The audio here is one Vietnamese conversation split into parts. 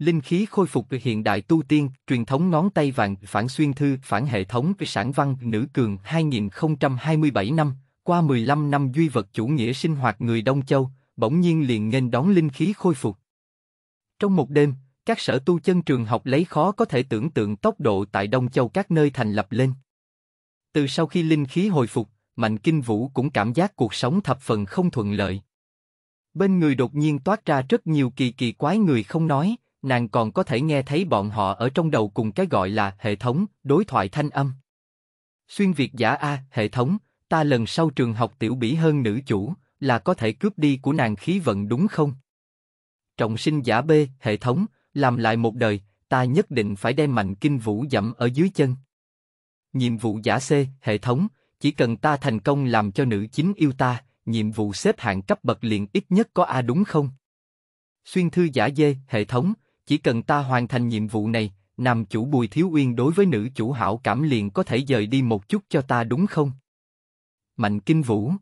Linh khí khôi phục hiện đại tu tiên, truyền thống ngón tay vàng, phản xuyên thư, phản hệ thống, sản văn, nữ cường 2027 năm, qua 15 năm duy vật chủ nghĩa sinh hoạt người Đông Châu, bỗng nhiên liền nghênh đón linh khí khôi phục. Trong một đêm, các sở tu chân trường học lấy khó có thể tưởng tượng tốc độ tại Đông Châu các nơi thành lập lên. Từ sau khi linh khí hồi phục, Mạnh Kinh Vũ cũng cảm giác cuộc sống thập phần không thuận lợi. Bên người đột nhiên toát ra rất nhiều kỳ kỳ quái người không nói, nàng còn có thể nghe thấy bọn họ ở trong đầu cùng cái gọi là hệ thống, đối thoại thanh âm. Xuyên Việt giả A, hệ thống, ta lần sau trường học tiểu bỉ hơn nữ chủ, là có thể cướp đi của nàng khí vận đúng không? Trọng sinh giả B, hệ thống, làm lại một đời, ta nhất định phải đem mạnh kinh vũ dẫm ở dưới chân. Nhiệm vụ giả C, hệ thống, chỉ cần ta thành công làm cho nữ chính yêu ta, nhiệm vụ xếp hạng cấp bậc liền ít nhất có A đúng không? Xuyên thư giả d hệ thống, chỉ cần ta hoàn thành nhiệm vụ này, nam chủ Bùi Thiếu Uyên đối với nữ chủ hảo cảm liền có thể dời đi một chút cho ta đúng không? Mạnh Kinh Vũ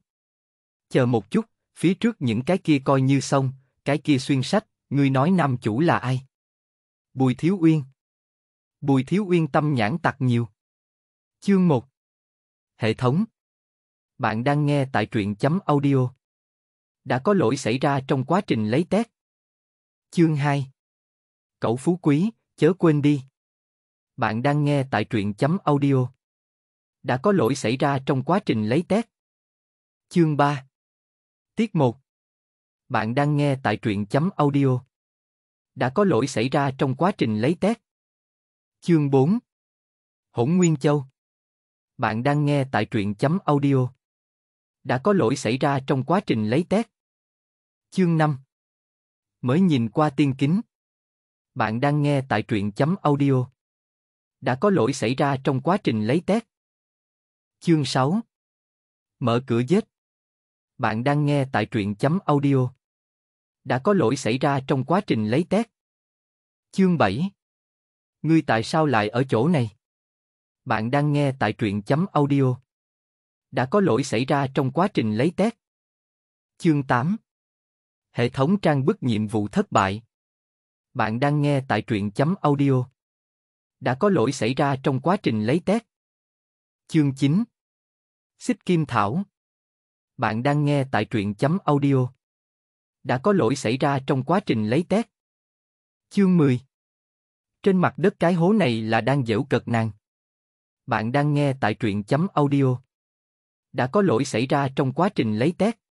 Chờ một chút, phía trước những cái kia coi như xong, cái kia xuyên sách, ngươi nói nam chủ là ai? Bùi Thiếu Uyên Bùi Thiếu Uyên tâm nhãn tặc nhiều. Chương một Hệ thống Bạn đang nghe tại truyện chấm audio. Đã có lỗi xảy ra trong quá trình lấy test. Chương hai Cậu phú quý, chớ quên đi. Bạn đang nghe tại truyện chấm audio. Đã có lỗi xảy ra trong quá trình lấy test. Chương 3 Tiết 1 Bạn đang nghe tại truyện chấm audio. Đã có lỗi xảy ra trong quá trình lấy test. Chương 4 Hỗn Nguyên Châu Bạn đang nghe tại truyện chấm audio. Đã có lỗi xảy ra trong quá trình lấy test. Chương 5 Mới nhìn qua tiên kính bạn đang nghe tại truyện chấm audio. Đã có lỗi xảy ra trong quá trình lấy test. Chương 6 Mở cửa dết. Bạn đang nghe tại truyện chấm audio. Đã có lỗi xảy ra trong quá trình lấy test. Chương 7 Ngươi tại sao lại ở chỗ này? Bạn đang nghe tại truyện chấm audio. Đã có lỗi xảy ra trong quá trình lấy test. Chương 8 Hệ thống trang bức nhiệm vụ thất bại bạn đang nghe tại truyện chấm audio. Đã có lỗi xảy ra trong quá trình lấy test. Chương 9 Xích Kim Thảo Bạn đang nghe tại truyện chấm audio. Đã có lỗi xảy ra trong quá trình lấy test. Chương 10 Trên mặt đất cái hố này là đang dễu cợt nàng. Bạn đang nghe tại truyện chấm audio. Đã có lỗi xảy ra trong quá trình lấy test.